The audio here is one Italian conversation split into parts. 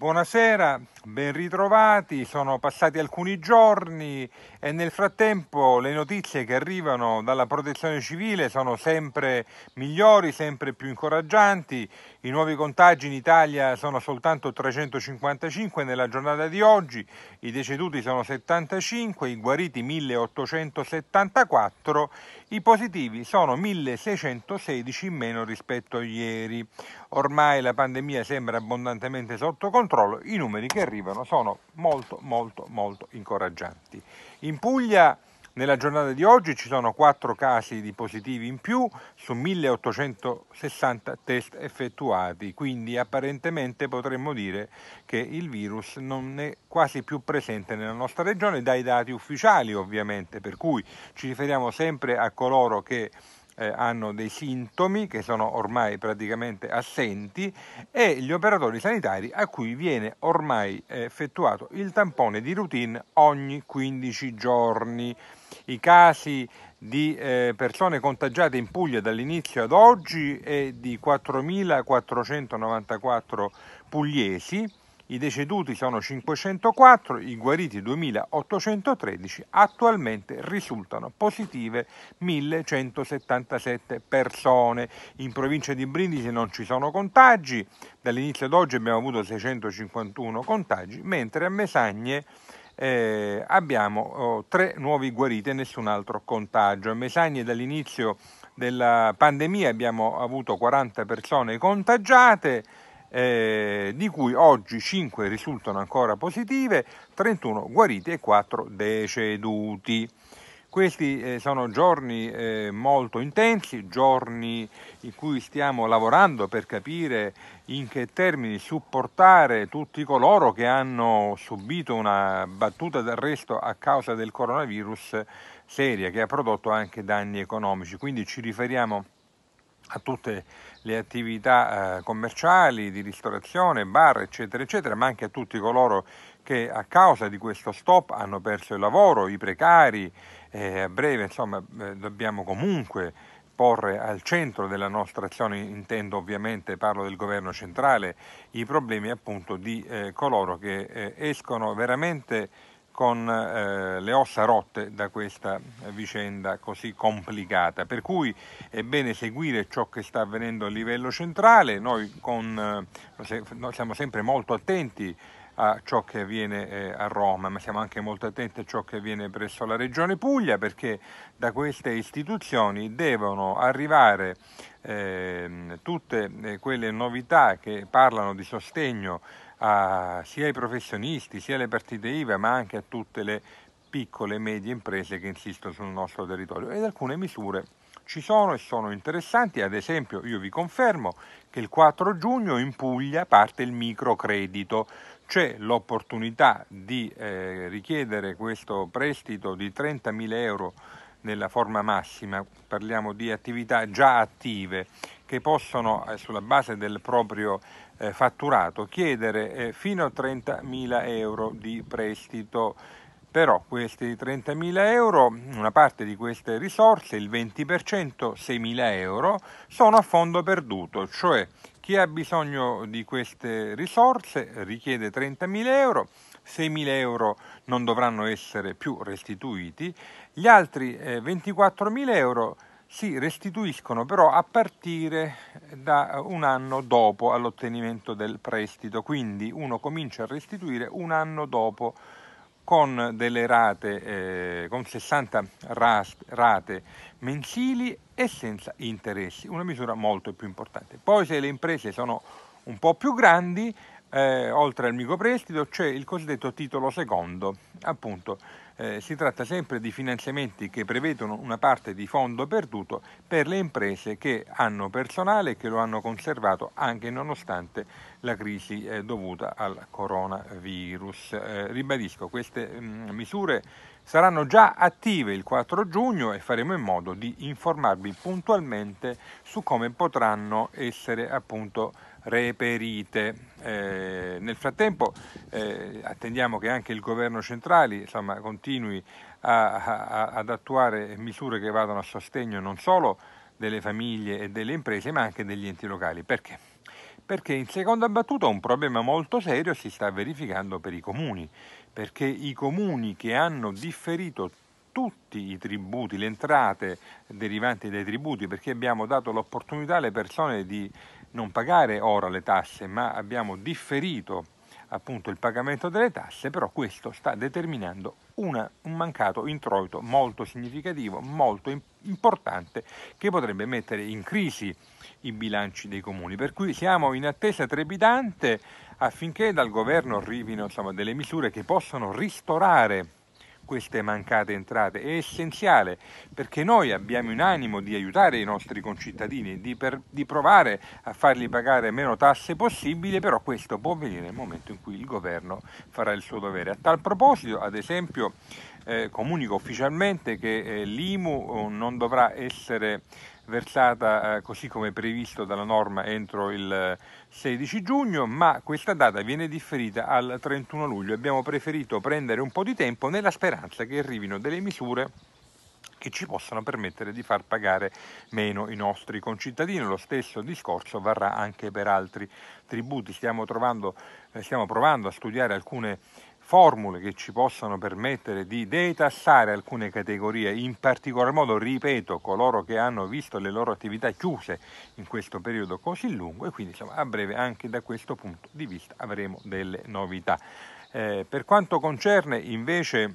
Buonasera, ben ritrovati, sono passati alcuni giorni e nel frattempo le notizie che arrivano dalla protezione civile sono sempre migliori, sempre più incoraggianti. I nuovi contagi in Italia sono soltanto 355 nella giornata di oggi, i deceduti sono 75, i guariti 1874, i positivi sono 1616 in meno rispetto a ieri. Ormai la pandemia sembra abbondantemente sotto controllo, i numeri che arrivano sono molto molto molto incoraggianti. In Puglia nella giornata di oggi ci sono 4 casi di positivi in più su 1860 test effettuati, quindi apparentemente potremmo dire che il virus non è quasi più presente nella nostra regione dai dati ufficiali ovviamente, per cui ci riferiamo sempre a coloro che eh, hanno dei sintomi che sono ormai praticamente assenti e gli operatori sanitari a cui viene ormai eh, effettuato il tampone di routine ogni 15 giorni i casi di eh, persone contagiate in Puglia dall'inizio ad oggi è di 4.494 pugliesi, i deceduti sono 504, i guariti 2.813, attualmente risultano positive 1.177 persone. In provincia di Brindisi non ci sono contagi, dall'inizio ad oggi abbiamo avuto 651 contagi, mentre a Mesagne eh, abbiamo oh, tre nuovi guariti e nessun altro contagio. A Mesagne dall'inizio della pandemia abbiamo avuto 40 persone contagiate, eh, di cui oggi 5 risultano ancora positive, 31 guariti e 4 deceduti. Questi eh, sono giorni eh, molto intensi, giorni in cui stiamo lavorando per capire in che termini supportare tutti coloro che hanno subito una battuta d'arresto a causa del coronavirus seria che ha prodotto anche danni economici. Quindi ci riferiamo a tutte le attività eh, commerciali, di ristorazione, bar, eccetera, eccetera, ma anche a tutti coloro che a causa di questo stop hanno perso il lavoro, i precari, eh, a breve insomma, eh, dobbiamo comunque porre al centro della nostra azione, intendo ovviamente, parlo del governo centrale, i problemi appunto di eh, coloro che eh, escono veramente con eh, le ossa rotte da questa vicenda così complicata. Per cui è bene seguire ciò che sta avvenendo a livello centrale, noi con, eh, siamo sempre molto attenti a ciò che avviene eh, a Roma, ma siamo anche molto attenti a ciò che avviene presso la Regione Puglia perché da queste istituzioni devono arrivare ehm, eh, tutte quelle novità che parlano di sostegno a, sia ai professionisti, sia alle partite IVA, ma anche a tutte le piccole e medie imprese che insistono sul nostro territorio ed alcune misure ci sono e sono interessanti, ad esempio io vi confermo che il 4 giugno in Puglia parte il microcredito c'è l'opportunità di eh, richiedere questo prestito di 30.000 euro nella forma massima, parliamo di attività già attive che possono eh, sulla base del proprio eh, fatturato chiedere eh, fino a 30.000 euro di prestito. Però questi 30.000 euro, una parte di queste risorse, il 20%, 6.000 euro, sono a fondo perduto, cioè chi ha bisogno di queste risorse richiede 30.000 euro, 6.000 euro non dovranno essere più restituiti, gli altri 24.000 eh, euro si restituiscono però a partire da un anno dopo all'ottenimento del prestito, quindi uno comincia a restituire un anno dopo con delle rate, eh, con 60 rate mensili e senza interessi, una misura molto più importante. Poi se le imprese sono un po' più grandi, eh, oltre al microprestito c'è il cosiddetto titolo secondo, appunto eh, si tratta sempre di finanziamenti che prevedono una parte di fondo perduto per le imprese che hanno personale e che lo hanno conservato anche nonostante la crisi eh, dovuta al coronavirus. Eh, ribadisco, queste mh, mm, misure saranno già attive il 4 giugno e faremo in modo di informarvi puntualmente su come potranno essere appunto reperite. Eh, nel frattempo eh, attendiamo che anche il governo centrale insomma, continui a, a, ad attuare misure che vadano a sostegno non solo delle famiglie e delle imprese ma anche degli enti locali. Perché? Perché in seconda battuta un problema molto serio si sta verificando per i comuni, perché i comuni che hanno differito tutti i tributi, le entrate derivanti dai tributi, perché abbiamo dato l'opportunità alle persone di non pagare ora le tasse, ma abbiamo differito appunto il pagamento delle tasse, però questo sta determinando una, un mancato introito molto significativo, molto importante, che potrebbe mettere in crisi i bilanci dei comuni. Per cui siamo in attesa trepidante affinché dal governo arrivino insomma, delle misure che possano ristorare queste mancate entrate. È essenziale perché noi abbiamo in animo di aiutare i nostri concittadini, di, per, di provare a farli pagare meno tasse possibile, però questo può avvenire nel momento in cui il governo farà il suo dovere. A tal proposito, ad esempio, eh, comunico ufficialmente che eh, l'IMU eh, non dovrà essere versata eh, così come previsto dalla norma entro il 16 eh, giugno, ma questa data viene differita al 31 luglio. Abbiamo preferito prendere un po' di tempo nella speranza che arrivino delle misure che ci possano permettere di far pagare meno i nostri concittadini. Lo stesso discorso varrà anche per altri tributi. Stiamo, trovando, eh, stiamo provando a studiare alcune formule che ci possano permettere di detassare alcune categorie, in particolar modo, ripeto, coloro che hanno visto le loro attività chiuse in questo periodo così lungo e quindi insomma, a breve anche da questo punto di vista avremo delle novità. Eh, per quanto concerne invece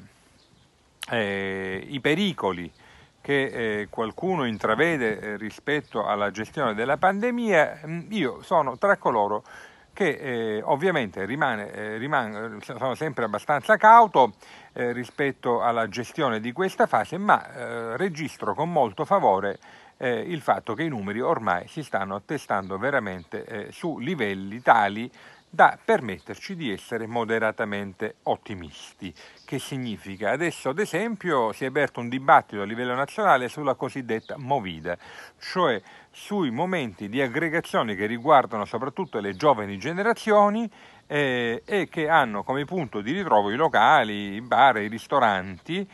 eh, i pericoli che eh, qualcuno intravede eh, rispetto alla gestione della pandemia, mm, io sono tra coloro che che eh, ovviamente rimane, eh, rimane, eh, sono sempre abbastanza cauto eh, rispetto alla gestione di questa fase, ma eh, registro con molto favore eh, il fatto che i numeri ormai si stanno attestando veramente su livelli tali da permetterci di essere moderatamente ottimisti. Che significa? Adesso, ad esempio, si è aperto un dibattito a livello nazionale sulla cosiddetta movida, cioè sui momenti di aggregazione che riguardano soprattutto le giovani generazioni eh, e che hanno come punto di ritrovo i locali, i bar, i ristoranti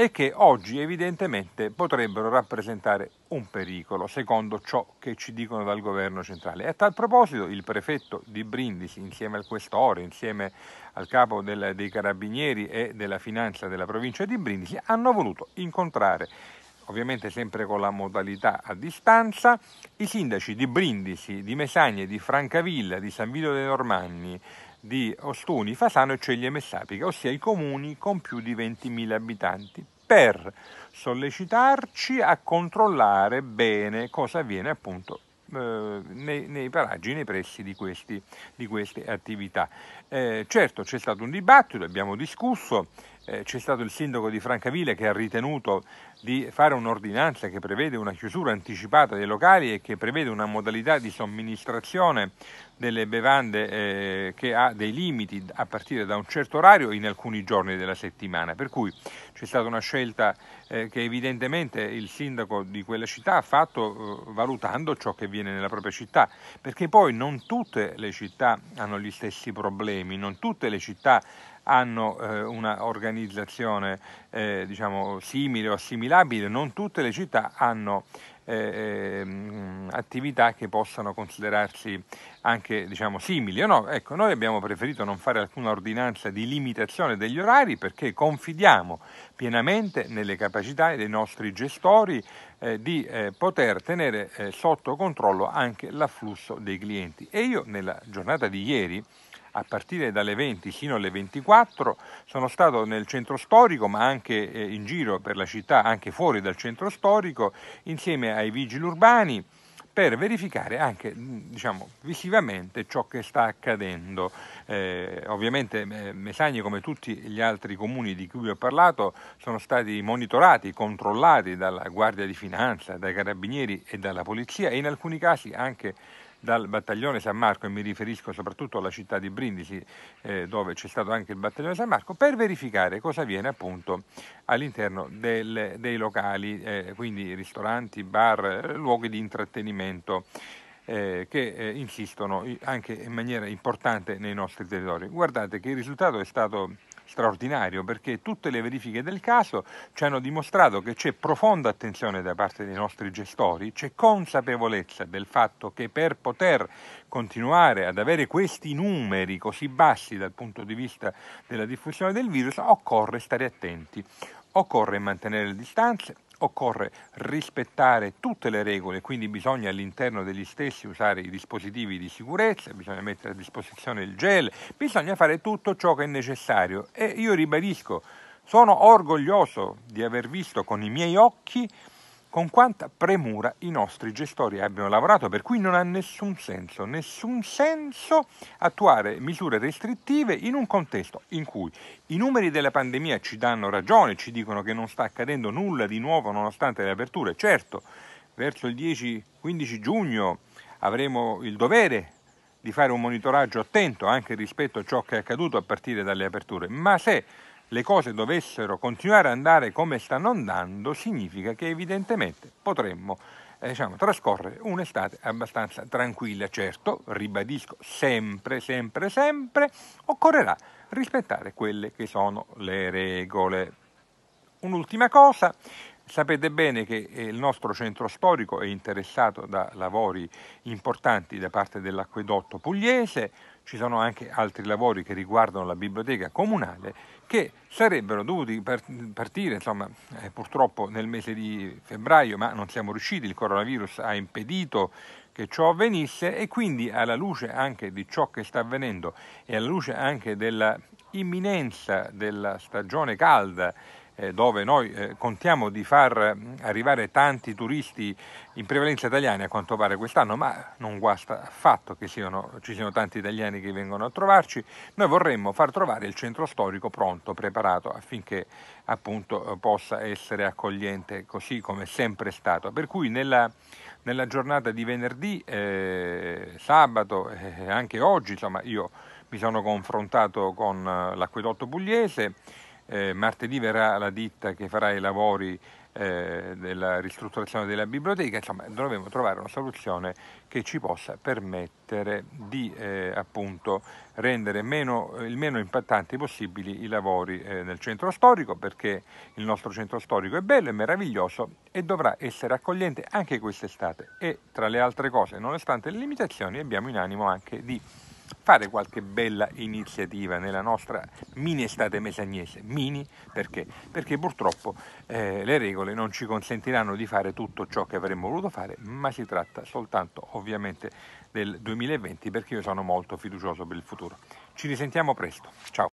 e che oggi evidentemente potrebbero rappresentare un pericolo, secondo ciò che ci dicono dal governo centrale. E a tal proposito il prefetto di Brindisi, insieme al questore, insieme al capo del, dei carabinieri e della finanza della provincia di Brindisi, hanno voluto incontrare ovviamente sempre con la modalità a distanza, i sindaci di Brindisi, di Mesagne, di Francavilla, di San Vito dei Normanni, di Ostuni, Fasano e Ceglie Messapica, ossia i comuni con più di 20.000 abitanti, per sollecitarci a controllare bene cosa avviene appunto eh, nei, nei, paraggi, nei pressi di, questi, di queste attività. Eh, certo c'è stato un dibattito, abbiamo discusso, eh, c'è stato il sindaco di Francaville che ha ritenuto di fare un'ordinanza che prevede una chiusura anticipata dei locali e che prevede una modalità di somministrazione delle bevande eh, che ha dei limiti a partire da un certo orario in alcuni giorni della settimana. Per cui c'è stata una scelta eh, che evidentemente il sindaco di quella città ha fatto eh, valutando ciò che viene nella propria città, perché poi non tutte le città hanno gli stessi problemi, non tutte le città hanno eh, un'organizzazione eh, diciamo, simile o assimilabile, non tutte le città hanno eh, ehm, attività che possano considerarsi anche diciamo, simili o no. Ecco, noi abbiamo preferito non fare alcuna ordinanza di limitazione degli orari perché confidiamo pienamente nelle capacità dei nostri gestori eh, di eh, poter tenere eh, sotto controllo anche l'afflusso dei clienti. E io nella giornata di ieri a partire dalle 20 fino alle 24, sono stato nel centro storico ma anche eh, in giro per la città, anche fuori dal centro storico, insieme ai vigili urbani per verificare anche mm, diciamo, visivamente ciò che sta accadendo. Eh, ovviamente eh, Mesagne, come tutti gli altri comuni di cui vi ho parlato, sono stati monitorati, controllati dalla Guardia di Finanza, dai Carabinieri e dalla Polizia e in alcuni casi anche dal battaglione San Marco e mi riferisco soprattutto alla città di Brindisi eh, dove c'è stato anche il battaglione San Marco per verificare cosa avviene appunto all'interno del, dei locali, eh, quindi ristoranti, bar, eh, luoghi di intrattenimento. Eh, che eh, insistono anche in maniera importante nei nostri territori. Guardate che il risultato è stato straordinario perché tutte le verifiche del caso ci hanno dimostrato che c'è profonda attenzione da parte dei nostri gestori, c'è consapevolezza del fatto che per poter continuare ad avere questi numeri così bassi dal punto di vista della diffusione del virus occorre stare attenti, occorre mantenere le distanze, occorre rispettare tutte le regole, quindi bisogna all'interno degli stessi usare i dispositivi di sicurezza, bisogna mettere a disposizione il gel, bisogna fare tutto ciò che è necessario e io ribadisco, sono orgoglioso di aver visto con i miei occhi con quanta premura i nostri gestori abbiano lavorato, per cui non ha nessun senso, nessun senso attuare misure restrittive in un contesto in cui i numeri della pandemia ci danno ragione, ci dicono che non sta accadendo nulla di nuovo nonostante le aperture. Certo, verso il 10-15 giugno avremo il dovere di fare un monitoraggio attento anche rispetto a ciò che è accaduto a partire dalle aperture, ma se le cose dovessero continuare ad andare come stanno andando, significa che evidentemente potremmo eh, diciamo, trascorrere un'estate abbastanza tranquilla. Certo, ribadisco sempre, sempre, sempre, occorrerà rispettare quelle che sono le regole. Un'ultima cosa, Sapete bene che eh, il nostro centro storico è interessato da lavori importanti da parte dell'acquedotto pugliese, ci sono anche altri lavori che riguardano la biblioteca comunale che sarebbero dovuti partire insomma, eh, purtroppo nel mese di febbraio, ma non siamo riusciti, il coronavirus ha impedito che ciò avvenisse e quindi alla luce anche di ciò che sta avvenendo e alla luce anche dell'imminenza della stagione calda eh, dove noi eh, contiamo di far mm, arrivare tanti turisti in prevalenza italiani a quanto pare quest'anno, ma non guasta affatto che siano, ci siano tanti italiani che vengono a trovarci, noi vorremmo far trovare il centro storico pronto, preparato affinché appunto possa essere accogliente così come è sempre stato. Per cui nella, nella giornata di venerdì, eh, sabato e eh, anche oggi, insomma, io mi sono confrontato con eh, l'acquedotto pugliese eh, martedì verrà la ditta che farà i lavori eh, della ristrutturazione della biblioteca, insomma dovremo trovare una soluzione che ci possa permettere di eh, appunto, rendere meno, il meno impattanti possibili i lavori eh, nel centro storico perché il nostro centro storico è bello, e meraviglioso e dovrà essere accogliente anche quest'estate e tra le altre cose, nonostante le limitazioni, abbiamo in animo anche di fare qualche bella iniziativa nella nostra mini estate mesagnese. Mini perché? Perché purtroppo eh, le regole non ci consentiranno di fare tutto ciò che avremmo voluto fare, ma si tratta soltanto ovviamente del 2020 perché io sono molto fiducioso per il futuro. Ci risentiamo presto, ciao!